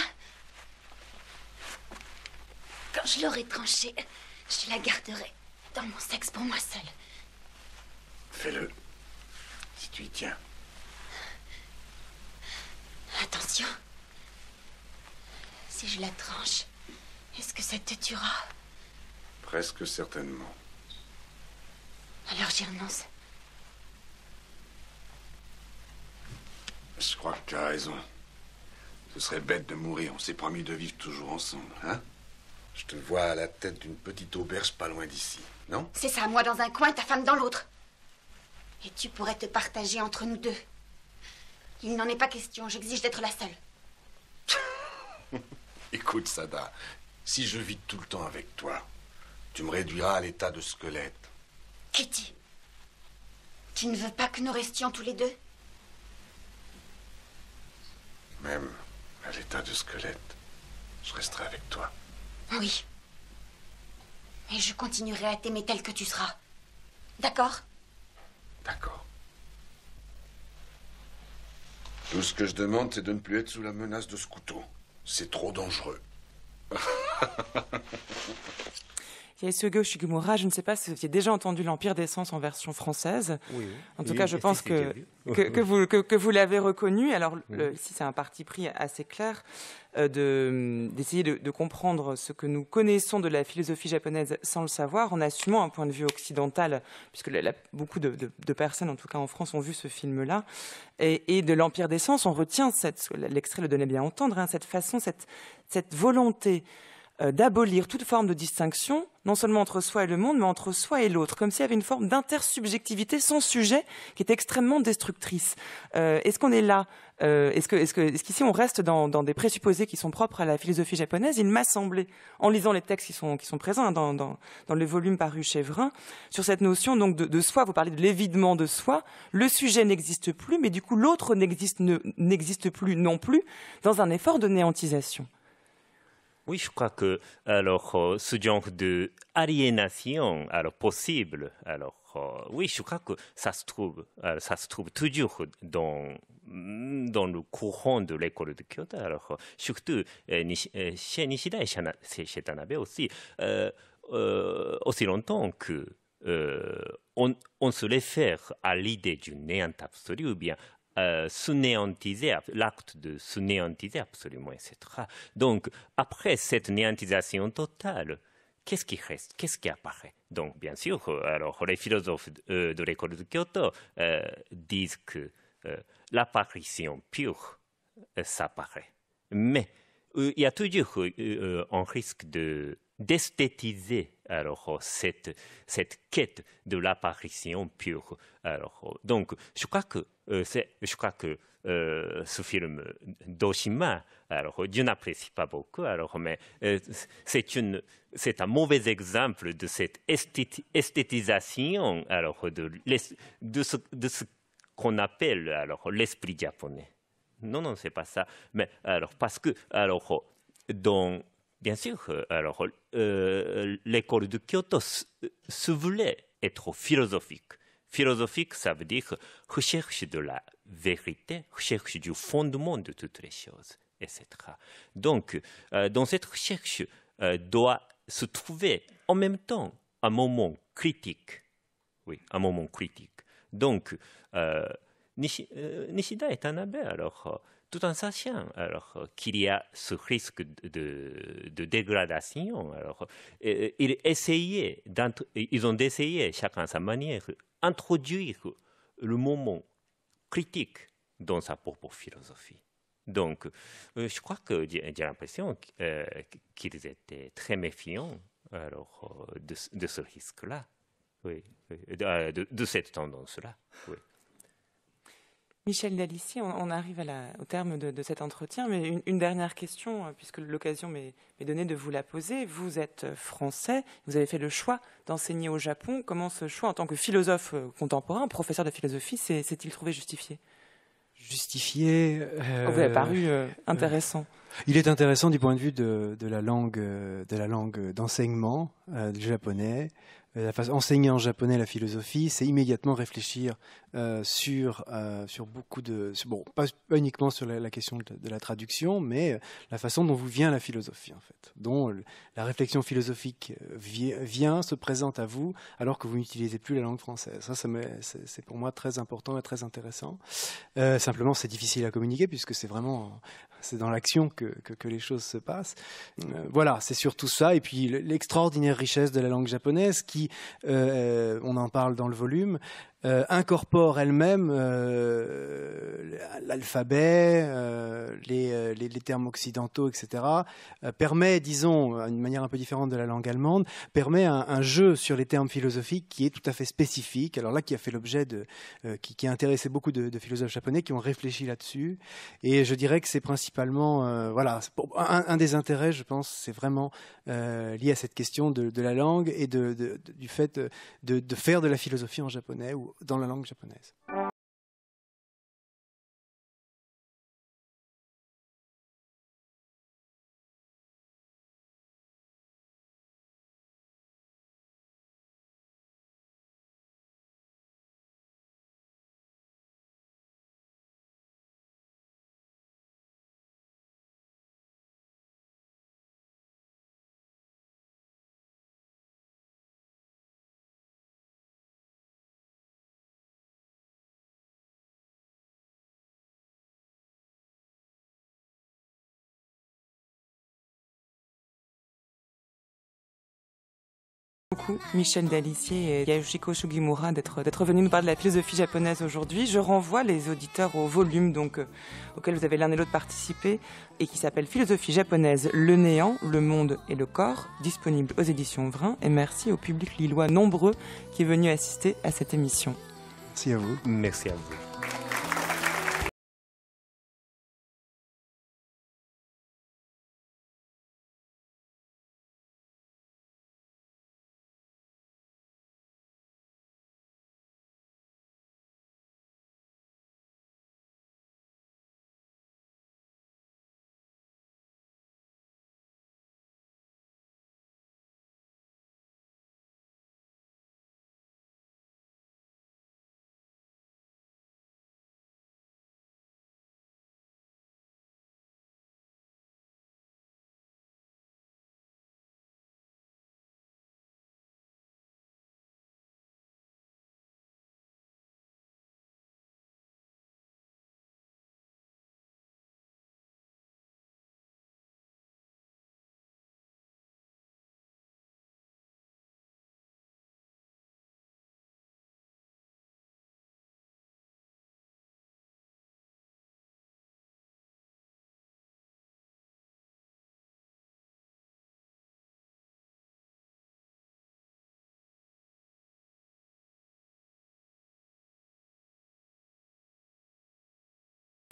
Quand je l'aurai tranchée, je la garderai dans mon sexe pour moi seule. Fais-le. Si tu y tiens. Attention. Si je la tranche, est-ce que ça te tuera Presque certainement. Alors j'y renonce. Je crois que tu as raison. Ce serait bête de mourir. On s'est promis de vivre toujours ensemble, hein Je te vois à la tête d'une petite auberge pas loin d'ici, non C'est ça, moi dans un coin, ta femme dans l'autre. Et tu pourrais te partager entre nous deux. Il n'en est pas question, j'exige d'être la seule. <laughs> Écoute, Sada, si je vis tout le temps avec toi, tu me réduiras à l'état de squelette. Kitty, tu ne veux pas que nous restions tous les deux Même à l'état de squelette, je resterai avec toi. Oui. Et je continuerai à t'aimer tel que tu seras. D'accord D'accord. Tout ce que je demande, c'est de ne plus être sous la menace de ce couteau. C'est trop dangereux. <laughs> Yaisugo Shigumura, je ne sais pas si vous avez déjà entendu l'Empire des Sens en version française. Oui, en tout cas, je pense que, que, vous, l'avez reconnu. Alors, ici, c'est un parti pris assez clair euh, d'essayer de, comprendre ce que nous connaissons de la philosophie japonaise sans le savoir, en assumant un point de vue occidental, puisque beaucoup de, personnes, en tout cas en France, ont vu ce film-là. Et, de l'Empire des Sens, on retient, l'extrait le donnait bien entendre, hein, cette façon, cette volonté euh, d'abolir toute forme de distinction, non seulement entre soi et le monde, mais entre soi et l'autre, comme s'il y avait une forme d'intersubjectivité sans sujet qui est extrêmement destructrice. Euh, est-ce qu'on est là euh, Est-ce qu'ici on reste dans, des présupposés qui sont propres à la philosophie japonaise Il m'a semblé, en lisant les textes qui sont, présents hein, dans, dans, dans, le volume paru chez Vrin, sur cette notion donc de, soi, vous parlez de l'évidement de soi. Le sujet n'existe plus, mais du coup l'autre n'existe plus non plus dans un effort de néantisation. Oui, je crois que alors euh, ce genre d'aliénation alors possible alors euh, oui, je crois que ça se trouve, euh, ça se trouve toujours dans, dans le courant de l'école de Kyoto. Alors, surtout chez Nishida et chez Tanabe aussi, aussi longtemps que on, on, se réfère à l'idée du néant absolu ou bien euh, néantiser, l'acte de se néantiser absolument, etc. Donc, après cette néantisation totale, qu'est-ce qui reste Qu'est-ce qui apparaît Donc, bien sûr, euh, alors, les philosophes de, euh, l'école de Kyoto euh, disent que l'apparition pure s'apparaît. Mais il y a toujours un risque de d'esthétiser alors cette, cette quête de l'apparition pure. donc, je crois que euh, je crois que euh, ce film d'Oshima, alors je n'apprécie pas beaucoup, alors, mais euh, c'est un mauvais exemple de cette esthétisation alors, de, ce, qu'on appelle alors l'esprit japonais. Non, non, c'est pas ça. Mais alors, parce que, alors, bien sûr, alors, l'école de Kyoto se voulait être philosophique. Philosophique, ça veut dire recherche de la vérité, recherche du fondement de toutes les choses, etc. Donc, euh, dans cette recherche euh, doit se trouver en même temps un moment critique. Oui, un moment critique. Donc, euh, Nishida est un abbé, alors, tout en sachant alors, qu'il y a ce risque de, dégradation. Alors, ils, ils ont essayé, chacun à sa manière, introduire le moment critique dans sa propre philosophie. Donc, euh, je crois que j'ai l'impression euh, qu'ils étaient très méfiants alors, euh, de, ce risque-là, de, cette tendance-là. Michel Dalici, on, arrive au terme de, cet entretien, mais une, dernière question, euh, puisque l'occasion m'est donnée de vous la poser. Vous êtes euh, français, vous avez fait le choix d'enseigner au Japon. Comment ce choix, en tant que philosophe euh, contemporain, professeur de philosophie, s'est-il trouvé justifié Justifié. vous avez paru intéressant. il est intéressant du point de vue de, la langue, d'enseignement du japonais. enseigner en japonais la philosophie, c'est immédiatement réfléchir euh, euh, sur, beaucoup de... bon, pas, uniquement sur la, question de, la traduction, mais euh, la façon dont vous vient la philosophie, en fait, dont la réflexion philosophique vient, se présente à vous, alors que vous n'utilisez plus la langue française. Ça, c'est pour moi très important et très intéressant. simplement, c'est difficile à communiquer, puisque c'est vraiment... C'est dans l'action que, que, les choses se passent. voilà, c'est surtout ça. Et puis l'extraordinaire richesse de la langue japonaise qui, on en parle dans le volume, euh, incorpore elle-même euh, l'alphabet, euh, les, termes occidentaux, etc., permet, disons, d'une manière un peu différente de la langue allemande, permet un, jeu sur les termes philosophiques qui est tout à fait spécifique. Alors là, qui a fait l'objet de, qui, qui, a intéressé beaucoup de, philosophes japonais qui ont réfléchi là-dessus. Et je dirais que c'est principalement, voilà, un, des intérêts, je pense, c'est vraiment lié à cette question de, la langue et du fait de faire de la philosophie en japonais dans la langue japonaise. beaucoup, Michel Dalissier et Yoshiko Shugimura d'être venus nous parler de la philosophie japonaise aujourd'hui. Je renvoie les auditeurs au volume donc, euh, auquel vous avez l'un et l'autre participé et qui s'appelle Philosophie japonaise, le néant, le monde et le corps, disponible aux éditions Vrin. Et merci au public lillois nombreux qui est venu assister à cette émission. Merci à vous. Merci à vous.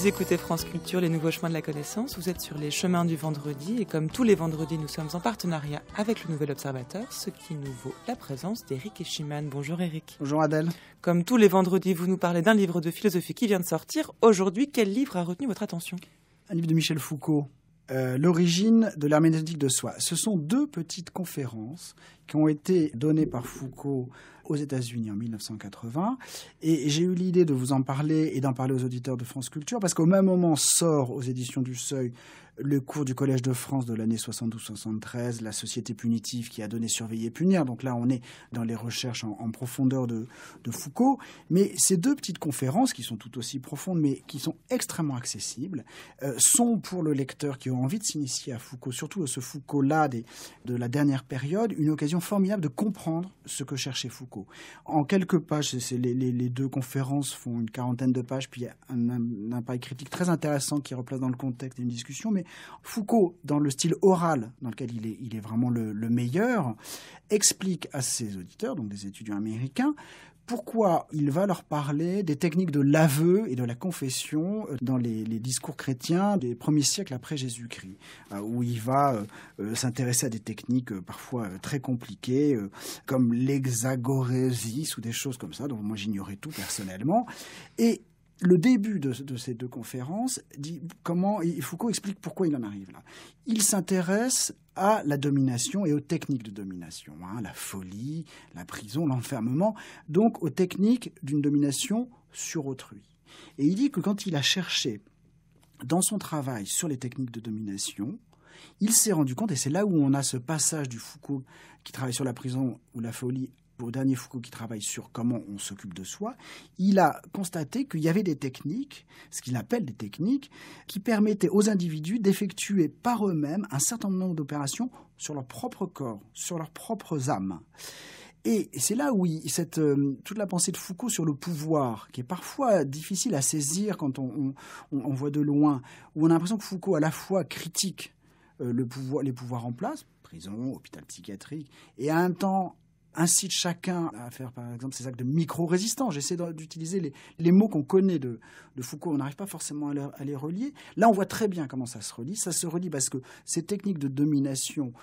Vous écoutez France Culture, les nouveaux chemins de la connaissance. Vous êtes sur les chemins du vendredi et comme tous les vendredis, nous sommes en partenariat avec le Nouvel Observateur, ce qui nous vaut la présence d'Éric Echiman. Bonjour Éric. Bonjour Adèle. Comme tous les vendredis, vous nous parlez d'un livre de philosophie qui vient de sortir. Aujourd'hui, quel livre a retenu votre attention Un livre de Michel Foucault. Euh, L'origine de l'herméneutique de soi. Ce sont deux petites conférences qui ont été données par Foucault aux États-Unis en 1980. Et j'ai eu l'idée de vous en parler et d'en parler aux auditeurs de France Culture parce qu'au même moment sort aux éditions du Seuil le cours du Collège de France de l'année 72-73, la société punitive qui a donné surveiller et punir. Donc là, on est dans les recherches en, profondeur de, Foucault. Mais ces deux petites conférences, qui sont tout aussi profondes, mais qui sont extrêmement accessibles, euh, sont pour le lecteur qui a envie de s'initier à Foucault, surtout à ce Foucault-là de la dernière période, une occasion formidable de comprendre ce que cherchait Foucault. En quelques pages, c'est les, deux conférences font une quarantaine de pages, puis il y a un, un, critique très intéressant qui replace dans le contexte une discussion, mais Foucault, dans le style oral, dans lequel il est, vraiment le, meilleur, explique à ses auditeurs, donc des étudiants américains, pourquoi il va leur parler des techniques de l'aveu et de la confession euh, dans les, discours chrétiens des premiers siècles après Jésus-Christ, euh, où il va euh, s'intéresser à des techniques parfois très compliquées, comme l'hexagorésis ou des choses comme ça, dont moi j'ignorais tout personnellement. Et le début de, ces deux conférences dit comment Foucault explique pourquoi il en arrive là. Il s'intéresse à la domination et aux techniques de domination, hein, la folie, la prison, l'enfermement, donc aux techniques d'une domination sur autrui. Et il dit que quand il a cherché dans son travail sur les techniques de domination, il s'est rendu compte, et c'est là où on a ce passage du Foucault qui travaille sur la prison ou la folie au dernier Foucault qui travaille sur comment on s'occupe de soi, il a constaté qu'il y avait des techniques, ce qu'il appelle des techniques, qui permettaient aux individus d'effectuer par eux-mêmes un certain nombre d'opérations sur leur propre corps, sur leurs propres âmes. Et c'est là où cette, euh, toute la pensée de Foucault sur le pouvoir, qui est parfois difficile à saisir quand on, voit de loin, où on a l'impression que Foucault à la fois critique euh, les pouvoirs en place, prison, hôpital psychiatrique, et à un temps incite chacun à faire, par exemple, ces actes de micro-résistance. J'essaie d'utiliser les, mots qu'on connaît de, Foucault, on n'arrive pas forcément à les relier. Là, on voit très bien comment ça se relie. Ça se relie parce que ces techniques de domination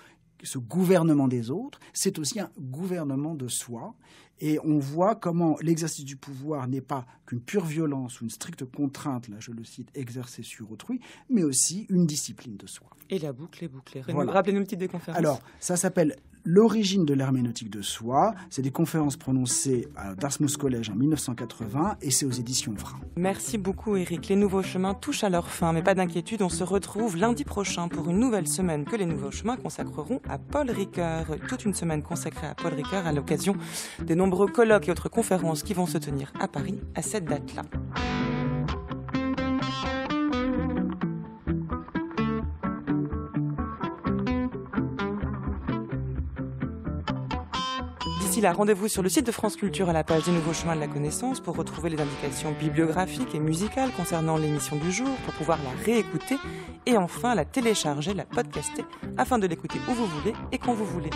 ce gouvernement des autres, c'est aussi un gouvernement de soi. Et on voit comment l'exercice du pouvoir n'est pas qu'une pure violence ou une stricte contrainte, là je le cite, exercée sur autrui, mais aussi une discipline de soi. Et la boucle est bouclée. Voilà. Rappelez-nous le titre des conférences. Alors, ça s'appelle L'origine de l'herméneutique de soi. C'est des conférences prononcées à Dartmouth College en 1980 et c'est aux éditions Vrin. Merci beaucoup, Eric. Les nouveaux chemins touchent à leur fin, mais pas d'inquiétude, on se retrouve lundi prochain pour une nouvelle semaine que les nouveaux chemins consacreront à Paul Ricoeur. Toute une semaine consacrée à Paul Ricoeur à l'occasion des nombreux colloques et autres conférences qui vont se tenir à Paris à cette date-là. D'ici là, rendez-vous sur le site de France Culture à la page des Nouveaux Chemins de la Connaissance pour retrouver les indications bibliographiques et musicales concernant l'émission du jour, pour pouvoir la réécouter et enfin la télécharger, la podcaster, afin de l'écouter où vous voulez et quand vous voulez.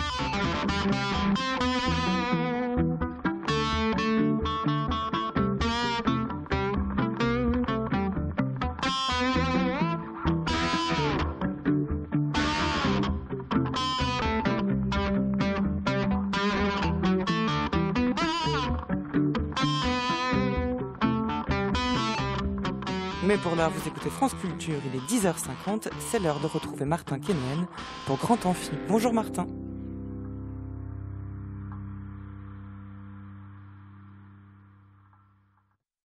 Et pour l'heure, vous écoutez France Culture, il est 10h50, c'est l'heure de retrouver Martin Kemen pour Grand Amphi. Bonjour Martin.